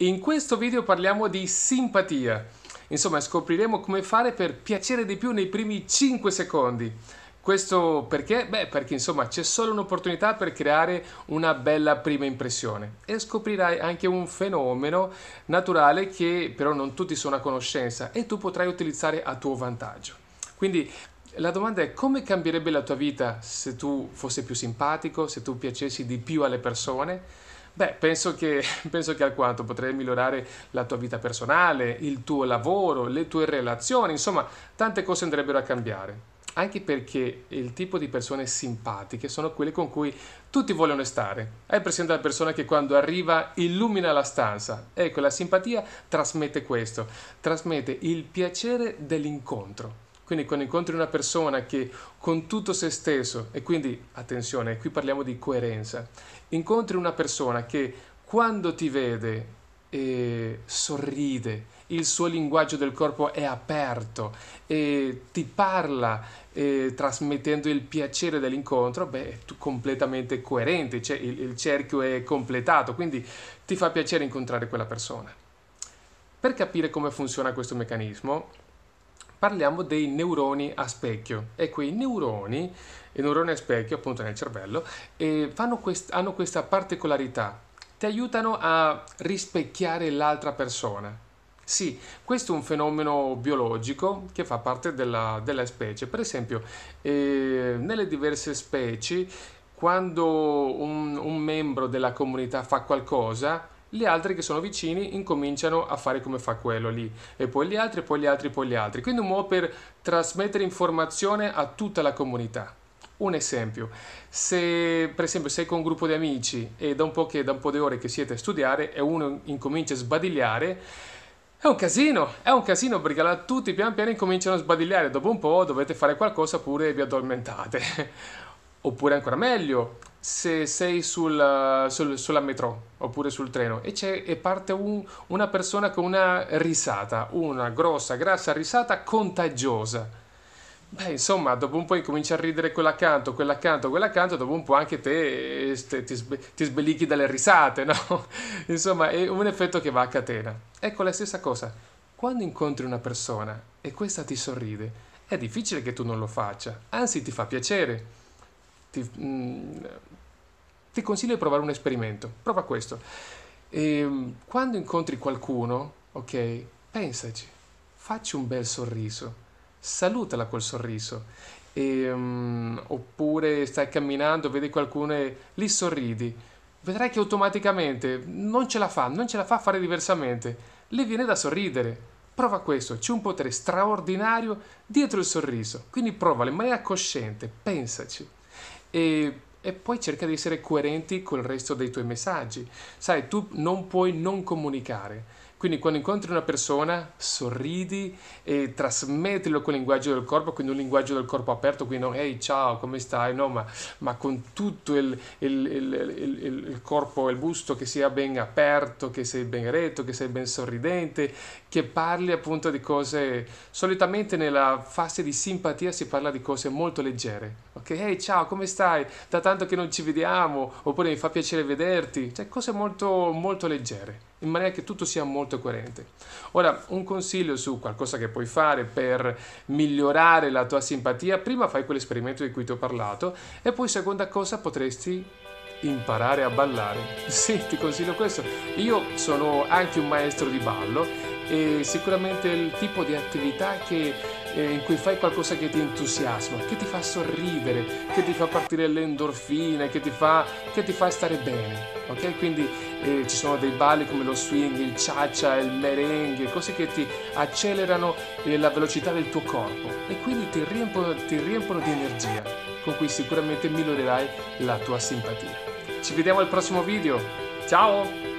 In questo video parliamo di simpatia. Insomma, scopriremo come fare per piacere di più nei primi 5 secondi. Questo perché? Beh, perché insomma c'è solo un'opportunità per creare una bella prima impressione e scoprirai anche un fenomeno naturale che però non tutti sono a conoscenza e tu potrai utilizzare a tuo vantaggio. Quindi la domanda è come cambierebbe la tua vita se tu fossi più simpatico, se tu piacessi di più alle persone? Beh, penso che, penso che, alquanto potrei migliorare la tua vita personale, il tuo lavoro, le tue relazioni, insomma, tante cose andrebbero a cambiare. Anche perché il tipo di persone simpatiche sono quelle con cui tutti vogliono stare. Hai presente la persona che quando arriva illumina la stanza. Ecco, la simpatia trasmette questo, trasmette il piacere dell'incontro. Quindi quando incontri una persona che con tutto se stesso, e quindi attenzione, qui parliamo di coerenza, incontri una persona che quando ti vede eh, sorride, il suo linguaggio del corpo è aperto e ti parla eh, trasmettendo il piacere dell'incontro, beh, è completamente coerente, cioè il, il cerchio è completato, quindi ti fa piacere incontrare quella persona. Per capire come funziona questo meccanismo, parliamo dei neuroni a specchio. Ecco, i neuroni, i neuroni a specchio appunto nel cervello, eh, quest- hanno questa particolarità, ti aiutano a rispecchiare l'altra persona. Sì, questo è un fenomeno biologico che fa parte della, della specie. Per esempio, eh, nelle diverse specie, quando un, un membro della comunità fa qualcosa, gli altri che sono vicini incominciano a fare come fa quello lì e poi gli altri, poi gli altri, poi gli altri. Quindi un modo per trasmettere informazione a tutta la comunità. Un esempio, se per esempio sei con un gruppo di amici e da un po', che, da un po di ore che siete a studiare e uno incomincia a sbadigliare, è un casino, è un casino perché là tutti pian piano incominciano a sbadigliare, dopo un po' dovete fare qualcosa pure e vi addormentate oppure ancora meglio se sei sul, eh, sul, sulla metro oppure sul treno e, e parte un, una persona con una risata, una grossa, grassa risata contagiosa. Beh, insomma, dopo un po' incominci a ridere quella accanto, quella accanto, quella accanto, dopo un po' anche te eh, ti, sbe, ti sbellicchi dalle risate, no? insomma, è un effetto che va a catena. Ecco la stessa cosa. Quando incontri una persona e questa ti sorride, è difficile che tu non lo faccia, anzi ti fa piacere ti, mh, mm, ti consiglio di provare un esperimento, prova questo. E, ehm, quando incontri qualcuno, ok, pensaci, facci un bel sorriso, salutala col sorriso. E, um, oppure stai camminando, vedi qualcuno e lì sorridi, vedrai che automaticamente non ce la fa, non ce la fa a fare diversamente, le viene da sorridere. Prova questo, c'è un potere straordinario dietro il sorriso, quindi provalo in maniera cosciente, pensaci. eh, e poi cerca di essere coerenti col resto dei tuoi messaggi. Sai, tu non puoi non comunicare. Quindi quando incontri una persona, sorridi e trasmettilo col linguaggio del corpo, quindi un linguaggio del corpo aperto, quindi non ehi ciao, come stai? No, ma, ma con tutto il, il, il, il, corpo, il busto che sia ben aperto, che sei ben eretto, che sei ben sorridente, che parli appunto di cose... Solitamente nella fase di simpatia si parla di cose molto leggere, ok? Ehi ciao, come stai? Da tanto tanto che non ci vediamo, oppure mi fa piacere vederti, cioè cose molto, molto leggere, in maniera che tutto sia molto coerente. Ora, un consiglio su qualcosa che puoi fare per migliorare la tua simpatia, prima fai quell'esperimento di cui ti ho parlato e poi seconda cosa potresti imparare a ballare. Sì, ti consiglio questo. Io sono anche un maestro di ballo e sicuramente il tipo di attività che eh, in cui fai qualcosa che ti entusiasma, che ti fa sorridere, che ti fa partire le endorfine, che ti fa, che ti fa stare bene. Ok? Quindi eh, ci sono dei balli come lo swing, il cha-cha, il merengue, cose che ti accelerano eh, la velocità del tuo corpo e quindi ti riempono, ti riempono di energia, con cui sicuramente migliorerai la tua simpatia. Ci vediamo al prossimo video. Ciao!